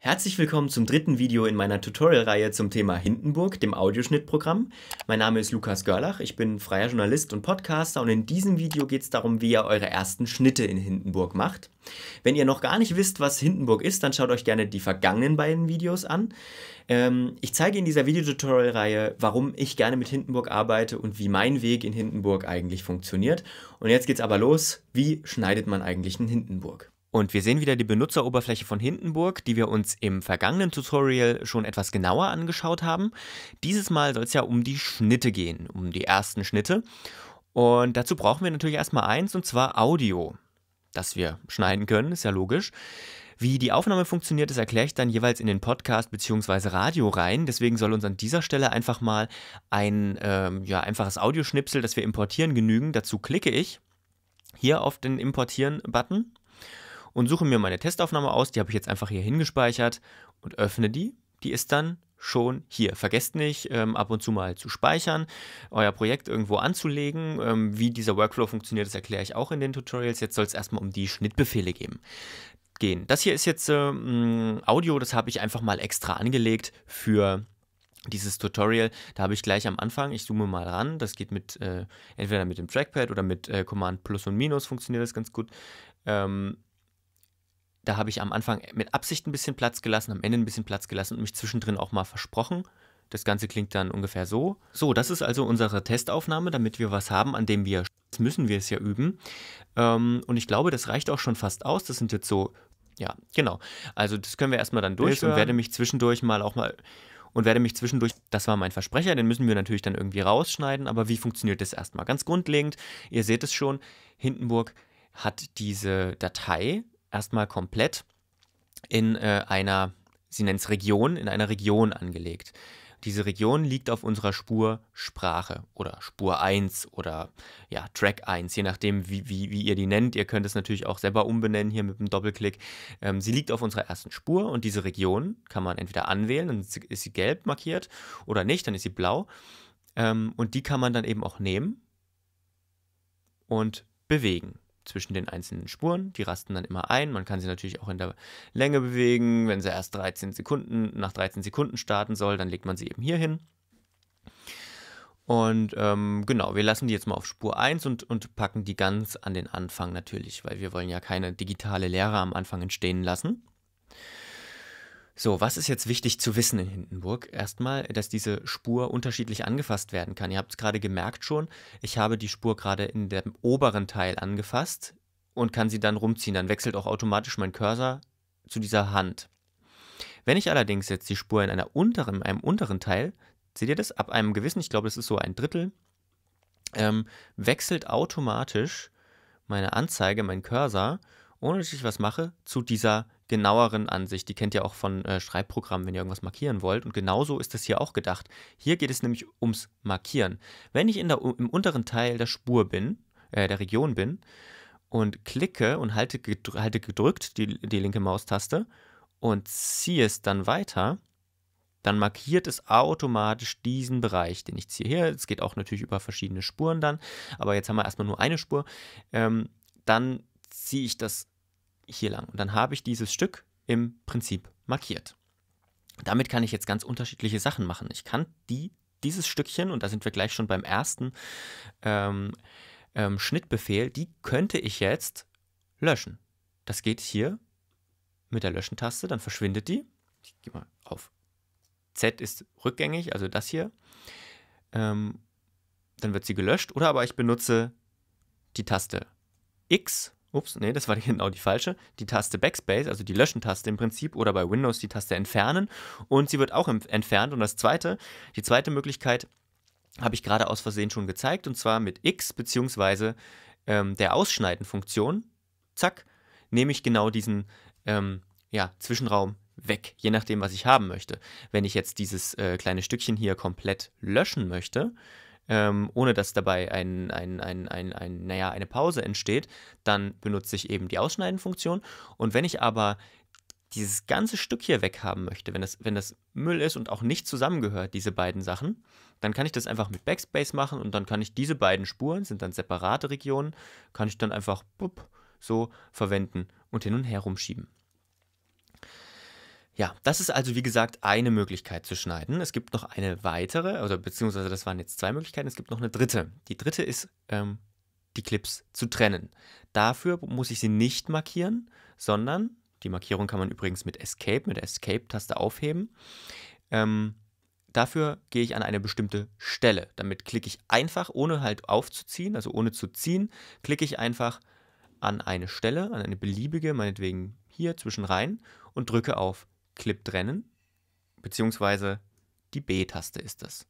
Herzlich willkommen zum dritten Video in meiner Tutorial-Reihe zum Thema Hindenburg, dem Audioschnittprogramm. Mein Name ist Lukas Görlach, ich bin freier Journalist und Podcaster und in diesem Video geht es darum, wie ihr eure ersten Schnitte in Hindenburg macht. Wenn ihr noch gar nicht wisst, was Hindenburg ist, dann schaut euch gerne die vergangenen beiden Videos an. Ähm, ich zeige in dieser Videotutorial-Reihe, warum ich gerne mit Hindenburg arbeite und wie mein Weg in Hindenburg eigentlich funktioniert. Und jetzt geht's aber los, wie schneidet man eigentlich in Hindenburg? Und wir sehen wieder die Benutzeroberfläche von Hindenburg, die wir uns im vergangenen Tutorial schon etwas genauer angeschaut haben. Dieses Mal soll es ja um die Schnitte gehen, um die ersten Schnitte. Und dazu brauchen wir natürlich erstmal eins, und zwar Audio, das wir schneiden können, ist ja logisch. Wie die Aufnahme funktioniert, das erkläre ich dann jeweils in den Podcast bzw. Radio rein. Deswegen soll uns an dieser Stelle einfach mal ein ähm, ja, einfaches Audioschnipsel, das wir importieren, genügen. Dazu klicke ich hier auf den Importieren-Button und suche mir meine Testaufnahme aus. Die habe ich jetzt einfach hier hingespeichert und öffne die. Die ist dann schon hier. Vergesst nicht, ähm, ab und zu mal zu speichern, euer Projekt irgendwo anzulegen. Ähm, wie dieser Workflow funktioniert, das erkläre ich auch in den Tutorials. Jetzt soll es erstmal um die Schnittbefehle geben. gehen. Das hier ist jetzt ähm, Audio, das habe ich einfach mal extra angelegt für dieses Tutorial, da habe ich gleich am Anfang, ich zoome mal ran, das geht mit äh, entweder mit dem Trackpad oder mit äh, Command Plus und Minus funktioniert das ganz gut. Ähm, da habe ich am Anfang mit Absicht ein bisschen Platz gelassen, am Ende ein bisschen Platz gelassen und mich zwischendrin auch mal versprochen. Das Ganze klingt dann ungefähr so. So, das ist also unsere Testaufnahme, damit wir was haben, an dem wir müssen wir es ja üben. Ähm, und ich glaube, das reicht auch schon fast aus. Das sind jetzt so, ja, genau. Also das können wir erstmal dann durch und werde mich zwischendurch mal auch mal und werde mich zwischendurch, das war mein Versprecher, den müssen wir natürlich dann irgendwie rausschneiden, aber wie funktioniert das erstmal? Ganz grundlegend, ihr seht es schon, Hindenburg hat diese Datei erstmal komplett in äh, einer, sie nennt es Region, in einer Region angelegt. Diese Region liegt auf unserer Spur Sprache oder Spur 1 oder ja, Track 1, je nachdem, wie, wie, wie ihr die nennt. Ihr könnt es natürlich auch selber umbenennen hier mit einem Doppelklick. Ähm, sie liegt auf unserer ersten Spur und diese Region kann man entweder anwählen, dann ist sie gelb markiert oder nicht, dann ist sie blau. Ähm, und die kann man dann eben auch nehmen und bewegen zwischen den einzelnen Spuren. Die rasten dann immer ein. Man kann sie natürlich auch in der Länge bewegen. Wenn sie erst 13 Sekunden, nach 13 Sekunden starten soll, dann legt man sie eben hier hin. Und ähm, genau, wir lassen die jetzt mal auf Spur 1 und, und packen die ganz an den Anfang natürlich, weil wir wollen ja keine digitale Lehre am Anfang entstehen lassen. So, was ist jetzt wichtig zu wissen in Hindenburg? Erstmal, dass diese Spur unterschiedlich angefasst werden kann. Ihr habt es gerade gemerkt schon, ich habe die Spur gerade in dem oberen Teil angefasst und kann sie dann rumziehen. Dann wechselt auch automatisch mein Cursor zu dieser Hand. Wenn ich allerdings jetzt die Spur in einer unteren, einem unteren Teil, seht ihr das, ab einem gewissen, ich glaube, das ist so ein Drittel, ähm, wechselt automatisch meine Anzeige, mein Cursor, ohne dass ich was mache, zu dieser Hand genaueren Ansicht. Die kennt ihr auch von äh, Schreibprogrammen, wenn ihr irgendwas markieren wollt. Und genauso ist das hier auch gedacht. Hier geht es nämlich ums Markieren. Wenn ich in der, im unteren Teil der Spur bin, äh, der Region bin, und klicke und halte, gedr halte gedrückt die, die linke Maustaste und ziehe es dann weiter, dann markiert es automatisch diesen Bereich, den ich ziehe. Hier, es geht auch natürlich über verschiedene Spuren dann, aber jetzt haben wir erstmal nur eine Spur. Ähm, dann ziehe ich das hier lang. Und dann habe ich dieses Stück im Prinzip markiert. Damit kann ich jetzt ganz unterschiedliche Sachen machen. Ich kann die, dieses Stückchen, und da sind wir gleich schon beim ersten ähm, ähm, Schnittbefehl, die könnte ich jetzt löschen. Das geht hier mit der Löschen-Taste, dann verschwindet die. Ich gehe mal auf Z ist rückgängig, also das hier. Ähm, dann wird sie gelöscht. Oder aber ich benutze die Taste X Ups, nee, das war genau die falsche. Die Taste Backspace, also die Löschen-Taste im Prinzip, oder bei Windows die Taste Entfernen. Und sie wird auch entfernt. Und das zweite, die zweite Möglichkeit habe ich gerade aus Versehen schon gezeigt, und zwar mit X bzw. Ähm, der Ausschneiden-Funktion. Zack, nehme ich genau diesen ähm, ja, Zwischenraum weg, je nachdem, was ich haben möchte. Wenn ich jetzt dieses äh, kleine Stückchen hier komplett löschen möchte, ähm, ohne dass dabei ein, ein, ein, ein, ein, naja, eine Pause entsteht, dann benutze ich eben die Ausschneiden-Funktion. Und wenn ich aber dieses ganze Stück hier weghaben möchte, wenn das, wenn das Müll ist und auch nicht zusammengehört, diese beiden Sachen, dann kann ich das einfach mit Backspace machen und dann kann ich diese beiden Spuren, sind dann separate Regionen, kann ich dann einfach bup, so verwenden und hin und her rumschieben. Ja, das ist also wie gesagt eine Möglichkeit zu schneiden. Es gibt noch eine weitere, oder beziehungsweise das waren jetzt zwei Möglichkeiten, es gibt noch eine dritte. Die dritte ist, ähm, die Clips zu trennen. Dafür muss ich sie nicht markieren, sondern, die Markierung kann man übrigens mit Escape, mit der Escape-Taste aufheben. Ähm, dafür gehe ich an eine bestimmte Stelle. Damit klicke ich einfach, ohne halt aufzuziehen, also ohne zu ziehen, klicke ich einfach an eine Stelle, an eine beliebige, meinetwegen hier zwischen rein und drücke auf Clip trennen, beziehungsweise die B-Taste ist es.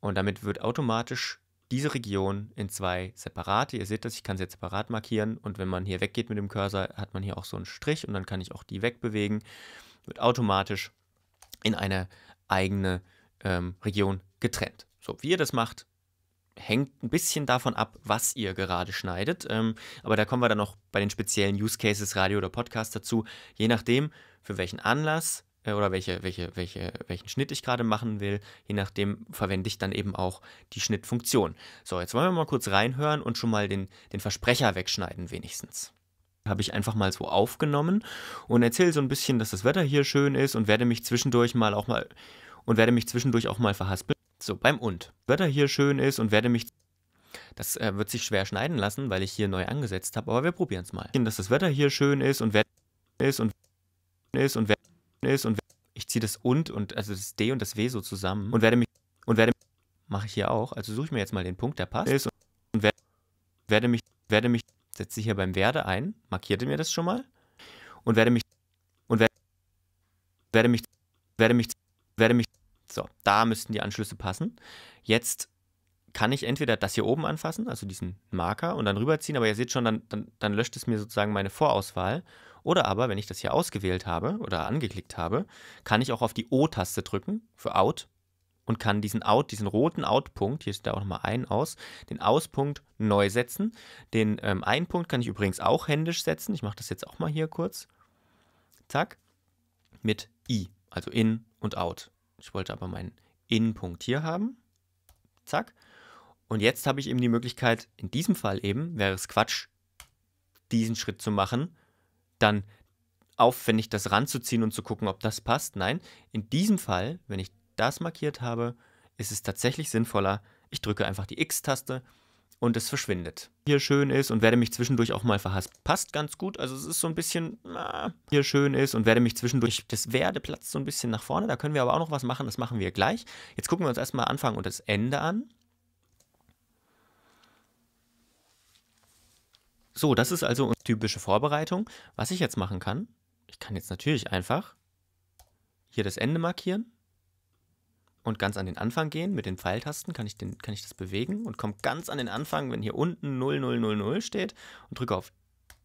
Und damit wird automatisch diese Region in zwei separate, ihr seht das, ich kann sie jetzt separat markieren und wenn man hier weggeht mit dem Cursor, hat man hier auch so einen Strich und dann kann ich auch die wegbewegen, wird automatisch in eine eigene ähm, Region getrennt. So, wie ihr das macht, hängt ein bisschen davon ab, was ihr gerade schneidet. Ähm, aber da kommen wir dann noch bei den speziellen Use Cases Radio oder Podcast dazu. Je nachdem, für welchen Anlass äh, oder welche, welche, welche, welchen Schnitt ich gerade machen will. Je nachdem verwende ich dann eben auch die Schnittfunktion. So, jetzt wollen wir mal kurz reinhören und schon mal den, den Versprecher wegschneiden wenigstens habe ich einfach mal so aufgenommen und erzähle so ein bisschen, dass das Wetter hier schön ist und werde mich zwischendurch mal auch mal und werde mich zwischendurch auch mal verhaspeln. So beim und Wetter hier schön ist und werde mich das äh, wird sich schwer schneiden lassen, weil ich hier neu angesetzt habe, aber wir probieren es mal. Dass das Wetter hier schön ist und werde ist und ist und werde ist und ich ziehe das und und also das D und das W so zusammen und werde mich und werde mache ich hier auch. Also suche ich mir jetzt mal den Punkt, der passt ist und werde, werde mich werde mich setze ich hier beim werde ein, markierte mir das schon mal und werde mich und werde, werde mich werde mich werde mich so, da müssten die Anschlüsse passen. Jetzt kann ich entweder das hier oben anfassen, also diesen Marker, und dann rüberziehen, aber ihr seht schon, dann, dann, dann löscht es mir sozusagen meine Vorauswahl oder aber, wenn ich das hier ausgewählt habe oder angeklickt habe, kann ich auch auf die O-Taste drücken für Out und kann diesen Out, diesen roten Out-Punkt, hier ist da auch nochmal ein aus, den Aus-Punkt neu setzen. Den ähm, Ein-Punkt kann ich übrigens auch händisch setzen. Ich mache das jetzt auch mal hier kurz. Zack. Mit I, also in und out. Ich wollte aber meinen In-Punkt hier haben. Zack. Und jetzt habe ich eben die Möglichkeit, in diesem Fall eben, wäre es Quatsch, diesen Schritt zu machen, dann aufwendig, das ranzuziehen und zu gucken, ob das passt. Nein, in diesem Fall, wenn ich das markiert habe, ist es tatsächlich sinnvoller, ich drücke einfach die X-Taste und es verschwindet. Hier schön ist und werde mich zwischendurch auch mal verhasst. Passt ganz gut, also es ist so ein bisschen na, hier schön ist und werde mich zwischendurch, das werde platzt so ein bisschen nach vorne, da können wir aber auch noch was machen, das machen wir gleich. Jetzt gucken wir uns erstmal Anfang und das Ende an. So, das ist also unsere typische Vorbereitung. Was ich jetzt machen kann, ich kann jetzt natürlich einfach hier das Ende markieren und ganz an den Anfang gehen. Mit den Pfeiltasten kann ich, den, kann ich das bewegen und komme ganz an den Anfang, wenn hier unten 0000 steht und drücke auf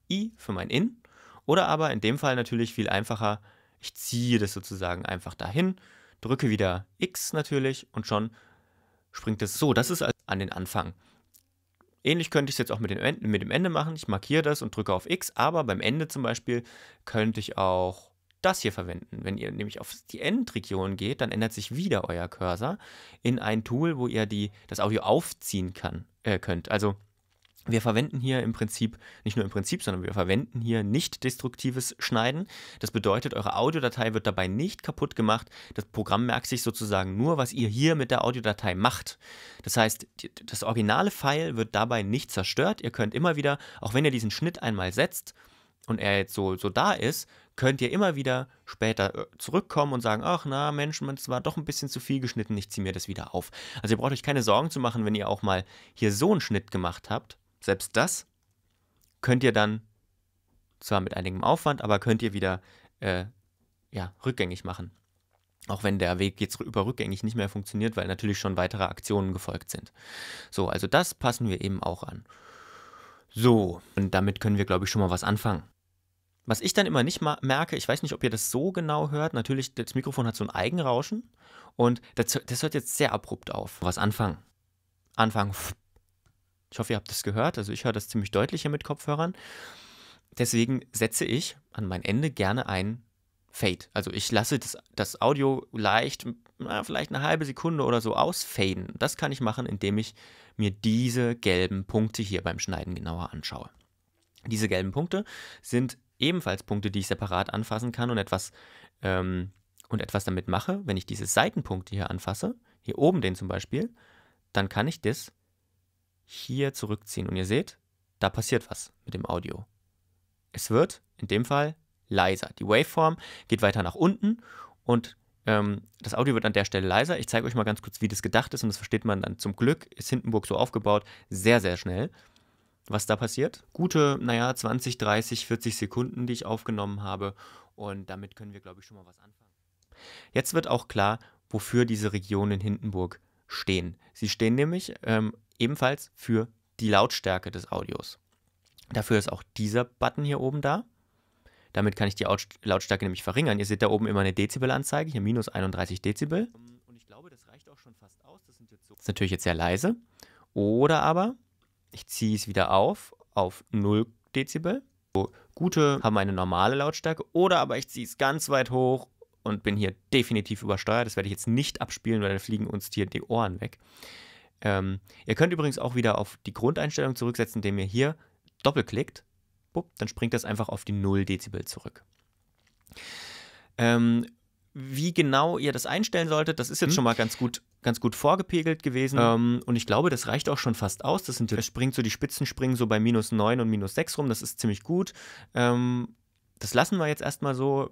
I für mein In. Oder aber in dem Fall natürlich viel einfacher, ich ziehe das sozusagen einfach dahin, drücke wieder X natürlich und schon springt es so. Das ist also an den Anfang. Ähnlich könnte ich es jetzt auch mit, Ende, mit dem Ende machen. Ich markiere das und drücke auf X, aber beim Ende zum Beispiel könnte ich auch das hier verwenden. Wenn ihr nämlich auf die Endregion geht, dann ändert sich wieder euer Cursor in ein Tool, wo ihr die, das Audio aufziehen kann, äh, könnt. Also wir verwenden hier im Prinzip, nicht nur im Prinzip, sondern wir verwenden hier nicht destruktives Schneiden. Das bedeutet, eure Audiodatei wird dabei nicht kaputt gemacht. Das Programm merkt sich sozusagen nur, was ihr hier mit der Audiodatei macht. Das heißt, das originale File wird dabei nicht zerstört. Ihr könnt immer wieder, auch wenn ihr diesen Schnitt einmal setzt und er jetzt so, so da ist, könnt ihr immer wieder später äh, zurückkommen und sagen, ach na Mensch, das war doch ein bisschen zu viel geschnitten, ich ziehe mir das wieder auf. Also ihr braucht euch keine Sorgen zu machen, wenn ihr auch mal hier so einen Schnitt gemacht habt, selbst das könnt ihr dann, zwar mit einigem Aufwand, aber könnt ihr wieder äh, ja, rückgängig machen. Auch wenn der Weg jetzt über rückgängig nicht mehr funktioniert, weil natürlich schon weitere Aktionen gefolgt sind. So, also das passen wir eben auch an. So, und damit können wir, glaube ich, schon mal was anfangen. Was ich dann immer nicht merke, ich weiß nicht, ob ihr das so genau hört, natürlich, das Mikrofon hat so ein Eigenrauschen und das, das hört jetzt sehr abrupt auf. Was anfangen? Anfangen. Ich hoffe, ihr habt das gehört. Also ich höre das ziemlich deutlich hier mit Kopfhörern. Deswegen setze ich an mein Ende gerne ein Fade. Also ich lasse das, das Audio leicht, na, vielleicht eine halbe Sekunde oder so ausfaden. Das kann ich machen, indem ich mir diese gelben Punkte hier beim Schneiden genauer anschaue. Diese gelben Punkte sind ebenfalls Punkte, die ich separat anfassen kann und etwas, ähm, und etwas damit mache. Wenn ich diese Seitenpunkte hier anfasse, hier oben den zum Beispiel, dann kann ich das hier zurückziehen und ihr seht, da passiert was mit dem Audio. Es wird in dem Fall leiser. Die Waveform geht weiter nach unten und ähm, das Audio wird an der Stelle leiser. Ich zeige euch mal ganz kurz, wie das gedacht ist und das versteht man dann zum Glück, ist Hindenburg so aufgebaut, sehr, sehr schnell. Was da passiert? Gute, naja, 20, 30, 40 Sekunden, die ich aufgenommen habe und damit können wir, glaube ich, schon mal was anfangen. Jetzt wird auch klar, wofür diese Regionen in Hindenburg stehen. Sie stehen nämlich ähm, ebenfalls für die Lautstärke des Audios. Dafür ist auch dieser Button hier oben da. Damit kann ich die Lautstärke nämlich verringern. Ihr seht da oben immer eine Dezibel-Anzeige, hier minus 31 Dezibel. Und ich glaube, das reicht auch schon fast aus. Das, so das ist natürlich jetzt sehr leise. Oder aber, ich ziehe es wieder auf, auf 0 Dezibel. So, gute haben eine normale Lautstärke. Oder aber ich ziehe es ganz weit hoch und bin hier definitiv übersteuert. Das werde ich jetzt nicht abspielen, weil dann fliegen uns hier die Ohren weg. Ähm, ihr könnt übrigens auch wieder auf die Grundeinstellung zurücksetzen, indem ihr hier doppelklickt. Bupp, dann springt das einfach auf die 0 Dezibel zurück. Ähm, wie genau ihr das einstellen solltet, das ist jetzt hm. schon mal ganz gut, ganz gut vorgepegelt gewesen. Ähm, und ich glaube, das reicht auch schon fast aus. Das, sind, das springt so, die Spitzen springen so bei minus 9 und minus 6 rum. Das ist ziemlich gut. Ähm, das lassen wir jetzt erstmal so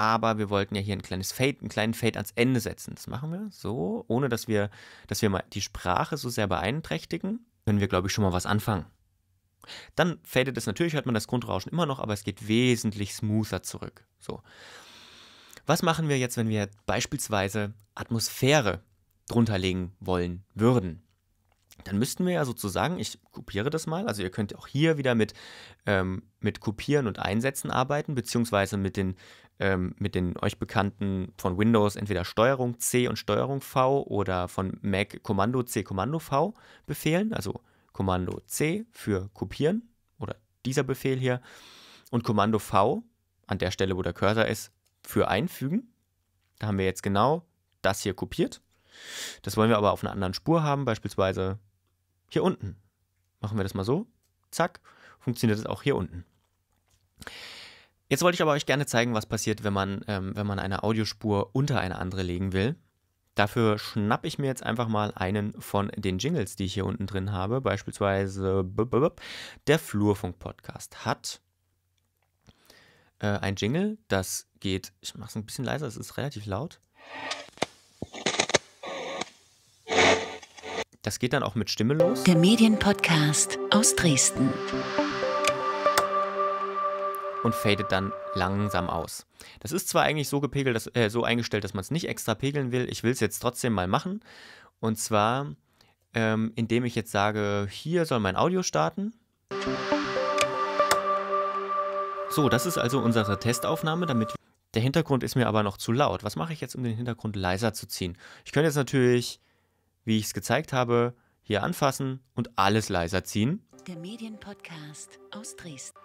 aber wir wollten ja hier ein kleines Fade, einen kleinen Fade ans Ende setzen. Das machen wir so, ohne dass wir, dass wir mal die Sprache so sehr beeinträchtigen, können wir, glaube ich, schon mal was anfangen. Dann fadet es natürlich, hört man das Grundrauschen immer noch, aber es geht wesentlich smoother zurück. So. Was machen wir jetzt, wenn wir beispielsweise Atmosphäre drunter legen wollen würden? Dann müssten wir ja sozusagen, ich kopiere das mal, also ihr könnt auch hier wieder mit, ähm, mit Kopieren und Einsätzen arbeiten, beziehungsweise mit den ähm, mit den euch bekannten von Windows entweder Steuerung C und Steuerung V oder von Mac Kommando C, Kommando V Befehlen, also Kommando C für kopieren oder dieser Befehl hier und Kommando V an der Stelle, wo der Cursor ist, für einfügen. Da haben wir jetzt genau das hier kopiert. Das wollen wir aber auf einer anderen Spur haben, beispielsweise hier unten. Machen wir das mal so. Zack, funktioniert es auch hier unten. Jetzt wollte ich aber euch gerne zeigen, was passiert, wenn man, ähm, wenn man eine Audiospur unter eine andere legen will. Dafür schnappe ich mir jetzt einfach mal einen von den Jingles, die ich hier unten drin habe. Beispielsweise der Flurfunk-Podcast hat äh, ein Jingle, das geht, ich mache es ein bisschen leiser, es ist relativ laut. Das geht dann auch mit Stimme los. Der Medienpodcast aus Dresden und fadet dann langsam aus. Das ist zwar eigentlich so gepegelt, dass, äh, so eingestellt, dass man es nicht extra pegeln will. Ich will es jetzt trotzdem mal machen. Und zwar, ähm, indem ich jetzt sage, hier soll mein Audio starten. So, das ist also unsere Testaufnahme, damit der Hintergrund ist mir aber noch zu laut. Was mache ich jetzt, um den Hintergrund leiser zu ziehen? Ich könnte jetzt natürlich, wie ich es gezeigt habe, hier anfassen und alles leiser ziehen. Der Medienpodcast aus Dresden.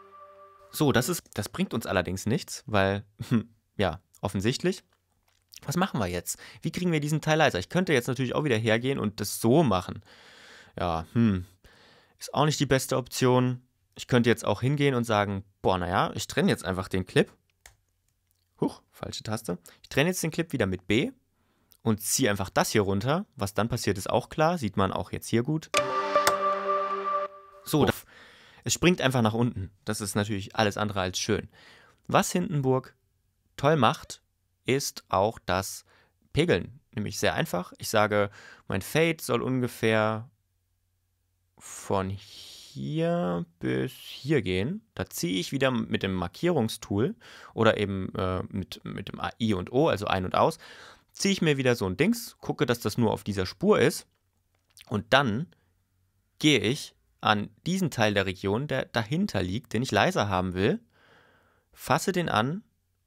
So, das, ist, das bringt uns allerdings nichts, weil, hm, ja, offensichtlich. Was machen wir jetzt? Wie kriegen wir diesen Teil leiser? Ich könnte jetzt natürlich auch wieder hergehen und das so machen. Ja, hm, ist auch nicht die beste Option. Ich könnte jetzt auch hingehen und sagen, boah, naja, ich trenne jetzt einfach den Clip. Huch, falsche Taste. Ich trenne jetzt den Clip wieder mit B und ziehe einfach das hier runter. Was dann passiert, ist auch klar. Sieht man auch jetzt hier gut. So, es springt einfach nach unten. Das ist natürlich alles andere als schön. Was Hindenburg toll macht, ist auch das Pegeln. Nämlich sehr einfach. Ich sage, mein Fade soll ungefähr von hier bis hier gehen. Da ziehe ich wieder mit dem Markierungstool oder eben äh, mit, mit dem I und O, also ein und aus, ziehe ich mir wieder so ein Dings, gucke, dass das nur auf dieser Spur ist und dann gehe ich an diesen Teil der Region, der dahinter liegt, den ich leiser haben will, fasse den an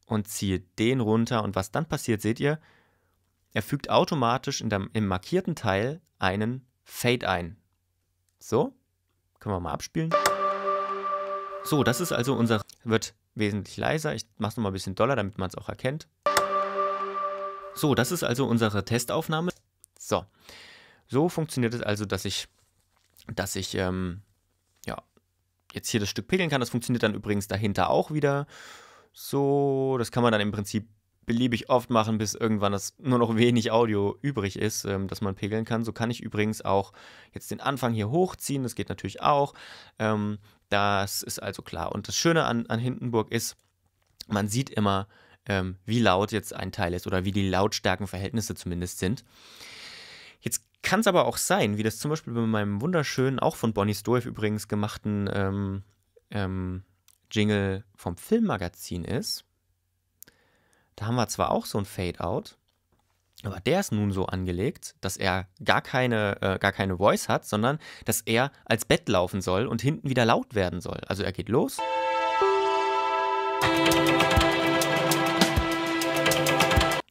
und ziehe den runter und was dann passiert, seht ihr, er fügt automatisch in dem, im markierten Teil einen Fade ein. So, können wir mal abspielen. So, das ist also unser, wird wesentlich leiser. Ich mache es nochmal ein bisschen doller, damit man es auch erkennt. So, das ist also unsere Testaufnahme. So, so funktioniert es also, dass ich dass ich ähm, ja, jetzt hier das Stück pegeln kann. Das funktioniert dann übrigens dahinter auch wieder. So, das kann man dann im Prinzip beliebig oft machen, bis irgendwann das nur noch wenig Audio übrig ist, ähm, dass man pegeln kann. So kann ich übrigens auch jetzt den Anfang hier hochziehen. Das geht natürlich auch. Ähm, das ist also klar. Und das Schöne an, an Hindenburg ist, man sieht immer, ähm, wie laut jetzt ein Teil ist oder wie die Lautstärkenverhältnisse zumindest sind. Kann es aber auch sein, wie das zum Beispiel bei meinem wunderschönen, auch von Bonnie Stoev übrigens gemachten ähm, ähm, Jingle vom Filmmagazin ist. Da haben wir zwar auch so ein Fade-out, aber der ist nun so angelegt, dass er gar keine, äh, gar keine Voice hat, sondern dass er als Bett laufen soll und hinten wieder laut werden soll. Also er geht los.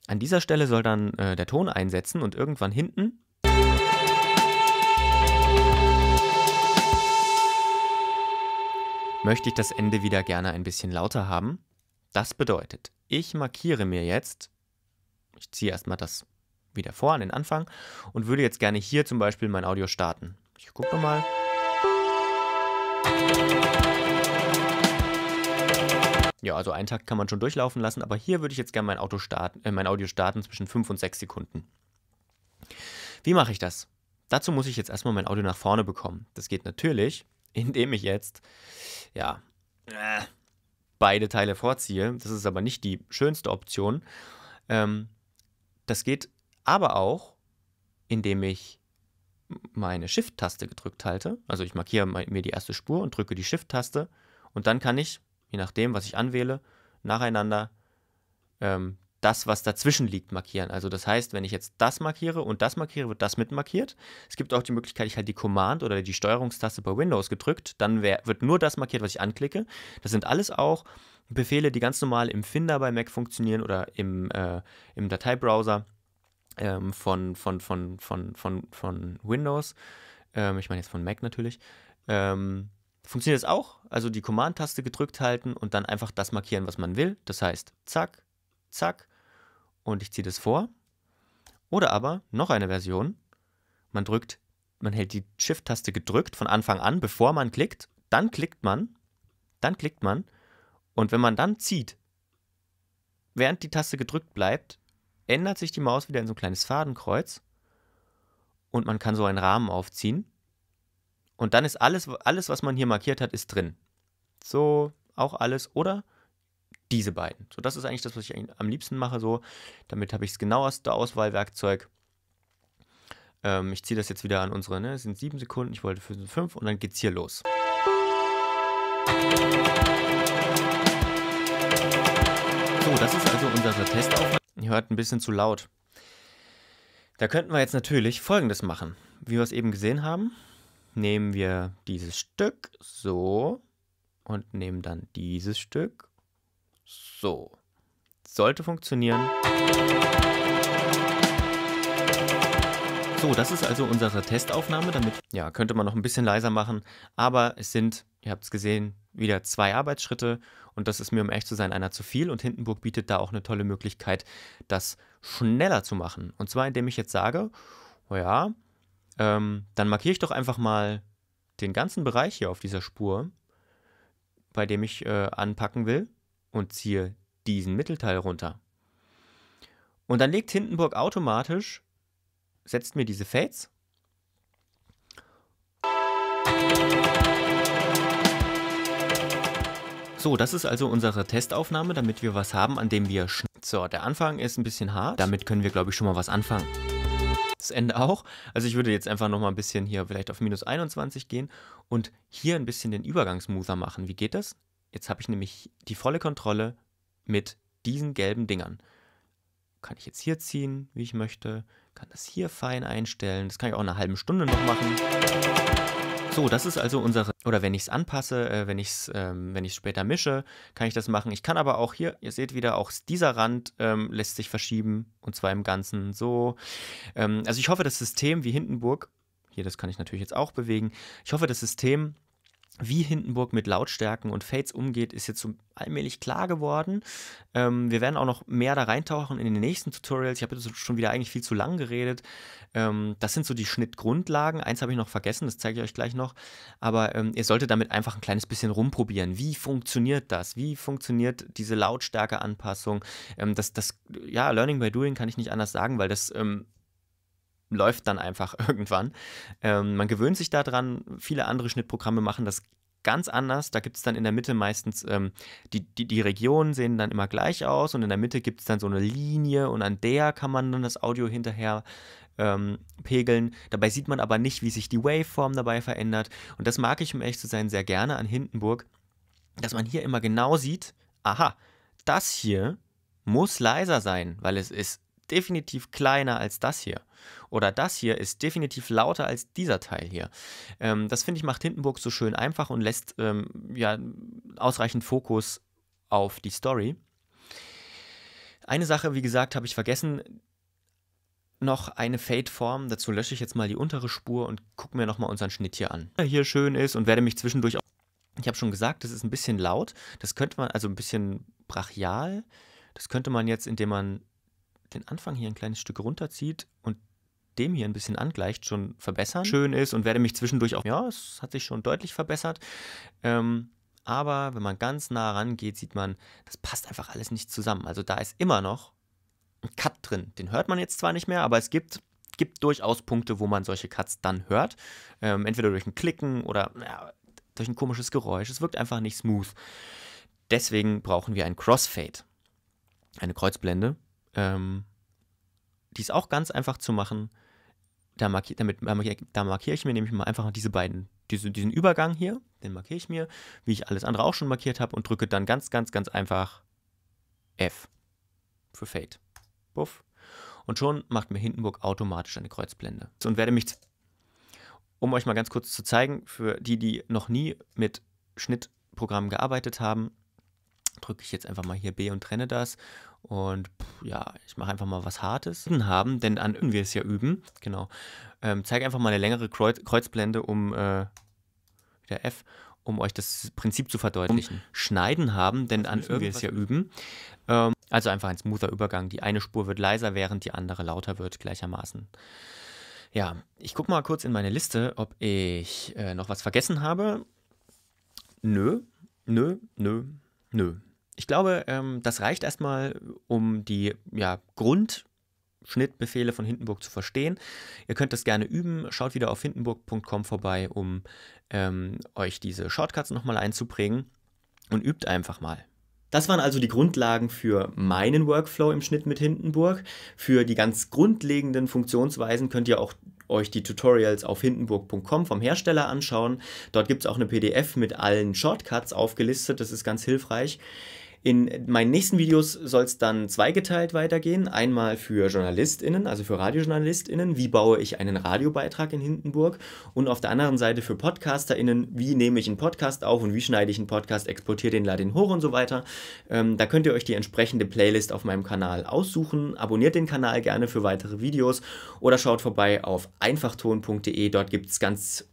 An dieser Stelle soll dann äh, der Ton einsetzen und irgendwann hinten möchte ich das Ende wieder gerne ein bisschen lauter haben. Das bedeutet, ich markiere mir jetzt, ich ziehe erstmal das wieder vor an den Anfang und würde jetzt gerne hier zum Beispiel mein Audio starten. Ich gucke mal. Ja, also einen Takt kann man schon durchlaufen lassen, aber hier würde ich jetzt gerne mein, Auto starten, äh, mein Audio starten zwischen 5 und 6 Sekunden. Wie mache ich das? Dazu muss ich jetzt erstmal mein Audio nach vorne bekommen. Das geht natürlich, indem ich jetzt, ja, äh, beide Teile vorziehe. Das ist aber nicht die schönste Option. Ähm, das geht aber auch, indem ich meine Shift-Taste gedrückt halte. Also ich markiere mir die erste Spur und drücke die Shift-Taste. Und dann kann ich, je nachdem, was ich anwähle, nacheinander ähm, das, was dazwischen liegt, markieren. Also das heißt, wenn ich jetzt das markiere und das markiere, wird das mit markiert. Es gibt auch die Möglichkeit, ich halte die Command oder die Steuerungstaste bei Windows gedrückt, dann wär, wird nur das markiert, was ich anklicke. Das sind alles auch Befehle, die ganz normal im Finder bei Mac funktionieren oder im, äh, im Dateibrowser ähm, von, von, von, von, von, von Windows. Ähm, ich meine jetzt von Mac natürlich. Ähm, funktioniert das auch? Also die Command-Taste gedrückt halten und dann einfach das markieren, was man will. Das heißt, zack, zack, und ich ziehe das vor. Oder aber noch eine Version. Man drückt, man hält die Shift-Taste gedrückt von Anfang an, bevor man klickt. Dann klickt man. Dann klickt man. Und wenn man dann zieht, während die Taste gedrückt bleibt, ändert sich die Maus wieder in so ein kleines Fadenkreuz. Und man kann so einen Rahmen aufziehen. Und dann ist alles, alles, was man hier markiert hat, ist drin. So, auch alles. Oder diese beiden. So, das ist eigentlich das, was ich am liebsten mache. So, damit habe ich das genaueste Auswahlwerkzeug. Ähm, ich ziehe das jetzt wieder an unsere, ne? sind sieben Sekunden, ich wollte fünf, fünf und dann geht es hier los. So, das ist also unsere Testaufnahme. Ihr hört ein bisschen zu laut. Da könnten wir jetzt natürlich folgendes machen. Wie wir es eben gesehen haben, nehmen wir dieses Stück so und nehmen dann dieses Stück so. Sollte funktionieren. So, das ist also unsere Testaufnahme. Damit ja, könnte man noch ein bisschen leiser machen. Aber es sind, ihr habt es gesehen, wieder zwei Arbeitsschritte. Und das ist mir, um ehrlich zu sein, einer zu viel. Und Hindenburg bietet da auch eine tolle Möglichkeit, das schneller zu machen. Und zwar, indem ich jetzt sage, oh ja, ähm, dann markiere ich doch einfach mal den ganzen Bereich hier auf dieser Spur, bei dem ich äh, anpacken will und ziehe diesen Mittelteil runter. Und dann legt Hindenburg automatisch, setzt mir diese Fades. So, das ist also unsere Testaufnahme, damit wir was haben, an dem wir... So, der Anfang ist ein bisschen hart. Damit können wir, glaube ich, schon mal was anfangen. Das Ende auch. Also ich würde jetzt einfach nochmal ein bisschen hier vielleicht auf minus 21 gehen und hier ein bisschen den Übergang smoother machen. Wie geht das? Jetzt habe ich nämlich die volle Kontrolle mit diesen gelben Dingern. Kann ich jetzt hier ziehen, wie ich möchte, kann das hier fein einstellen, das kann ich auch in einer halben Stunde noch machen. So, das ist also unsere, oder wenn ich es anpasse, äh, wenn ich es ähm, später mische, kann ich das machen. Ich kann aber auch hier, ihr seht wieder, auch dieser Rand ähm, lässt sich verschieben und zwar im Ganzen so. Ähm, also ich hoffe, das System wie Hindenburg, hier das kann ich natürlich jetzt auch bewegen, ich hoffe, das System wie Hindenburg mit Lautstärken und Fades umgeht, ist jetzt so allmählich klar geworden. Ähm, wir werden auch noch mehr da reintauchen in den nächsten Tutorials. Ich habe jetzt schon wieder eigentlich viel zu lang geredet. Ähm, das sind so die Schnittgrundlagen. Eins habe ich noch vergessen, das zeige ich euch gleich noch. Aber ähm, ihr solltet damit einfach ein kleines bisschen rumprobieren. Wie funktioniert das? Wie funktioniert diese Lautstärkeanpassung? Ähm, das, das, ja, Learning by Doing kann ich nicht anders sagen, weil das ähm, läuft dann einfach irgendwann. Ähm, man gewöhnt sich daran, viele andere Schnittprogramme machen das ganz anders. Da gibt es dann in der Mitte meistens, ähm, die, die, die Regionen sehen dann immer gleich aus und in der Mitte gibt es dann so eine Linie und an der kann man dann das Audio hinterher ähm, pegeln. Dabei sieht man aber nicht, wie sich die Waveform dabei verändert. Und das mag ich, um ehrlich zu sein, sehr gerne an Hindenburg, dass man hier immer genau sieht, aha, das hier muss leiser sein, weil es ist definitiv kleiner als das hier. Oder das hier ist definitiv lauter als dieser Teil hier. Ähm, das finde ich macht Hindenburg so schön einfach und lässt ähm, ja, ausreichend Fokus auf die Story. Eine Sache, wie gesagt, habe ich vergessen. Noch eine Fade-Form, dazu lösche ich jetzt mal die untere Spur und gucke mir nochmal unseren Schnitt hier an. Hier schön ist und werde mich zwischendurch auch. Ich habe schon gesagt, das ist ein bisschen laut. Das könnte man, also ein bisschen brachial. Das könnte man jetzt, indem man den Anfang hier ein kleines Stück runterzieht und dem hier ein bisschen angleicht, schon verbessern. Schön ist und werde mich zwischendurch auch, ja, es hat sich schon deutlich verbessert. Ähm, aber wenn man ganz nah rangeht, sieht man, das passt einfach alles nicht zusammen. Also da ist immer noch ein Cut drin. Den hört man jetzt zwar nicht mehr, aber es gibt, gibt durchaus Punkte, wo man solche Cuts dann hört. Ähm, entweder durch ein Klicken oder ja, durch ein komisches Geräusch. Es wirkt einfach nicht smooth. Deswegen brauchen wir ein Crossfade, eine Kreuzblende, ähm, die ist auch ganz einfach zu machen. Da, markier, damit, da markiere ich mir nämlich mal einfach diese beiden, diese, diesen Übergang hier, den markiere ich mir, wie ich alles andere auch schon markiert habe und drücke dann ganz, ganz, ganz einfach F für Fade. Buff. Und schon macht mir Hindenburg automatisch eine Kreuzblende. Und werde mich, um euch mal ganz kurz zu zeigen, für die, die noch nie mit Schnittprogrammen gearbeitet haben, drücke ich jetzt einfach mal hier B und trenne das und pff, ja, ich mache einfach mal was Hartes haben, denn an wir es ja üben. Genau. Ähm, zeige einfach mal eine längere Kreuz, Kreuzblende um äh, wieder F, um euch das Prinzip zu verdeutlichen. Um Schneiden haben, denn an wir es ja üben. Ähm, also einfach ein smoother Übergang. Die eine Spur wird leiser, während die andere lauter wird gleichermaßen. Ja, ich gucke mal kurz in meine Liste, ob ich äh, noch was vergessen habe. Nö, nö, nö, nö ich glaube, ähm, das reicht erstmal, um die ja, Grundschnittbefehle von Hindenburg zu verstehen. Ihr könnt das gerne üben. Schaut wieder auf hindenburg.com vorbei, um ähm, euch diese Shortcuts nochmal einzuprägen und übt einfach mal. Das waren also die Grundlagen für meinen Workflow im Schnitt mit Hindenburg. Für die ganz grundlegenden Funktionsweisen könnt ihr auch euch die Tutorials auf hindenburg.com vom Hersteller anschauen. Dort gibt es auch eine PDF mit allen Shortcuts aufgelistet. Das ist ganz hilfreich. In meinen nächsten Videos soll es dann zweigeteilt weitergehen. Einmal für JournalistInnen, also für RadiojournalistInnen, wie baue ich einen Radiobeitrag in Hindenburg und auf der anderen Seite für PodcasterInnen, wie nehme ich einen Podcast auf und wie schneide ich einen Podcast, exportiere den, lade ihn hoch und so weiter. Ähm, da könnt ihr euch die entsprechende Playlist auf meinem Kanal aussuchen. Abonniert den Kanal gerne für weitere Videos oder schaut vorbei auf einfachton.de. Dort gibt es ganz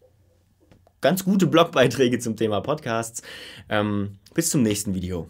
ganz gute Blogbeiträge zum Thema Podcasts. Ähm, bis zum nächsten Video.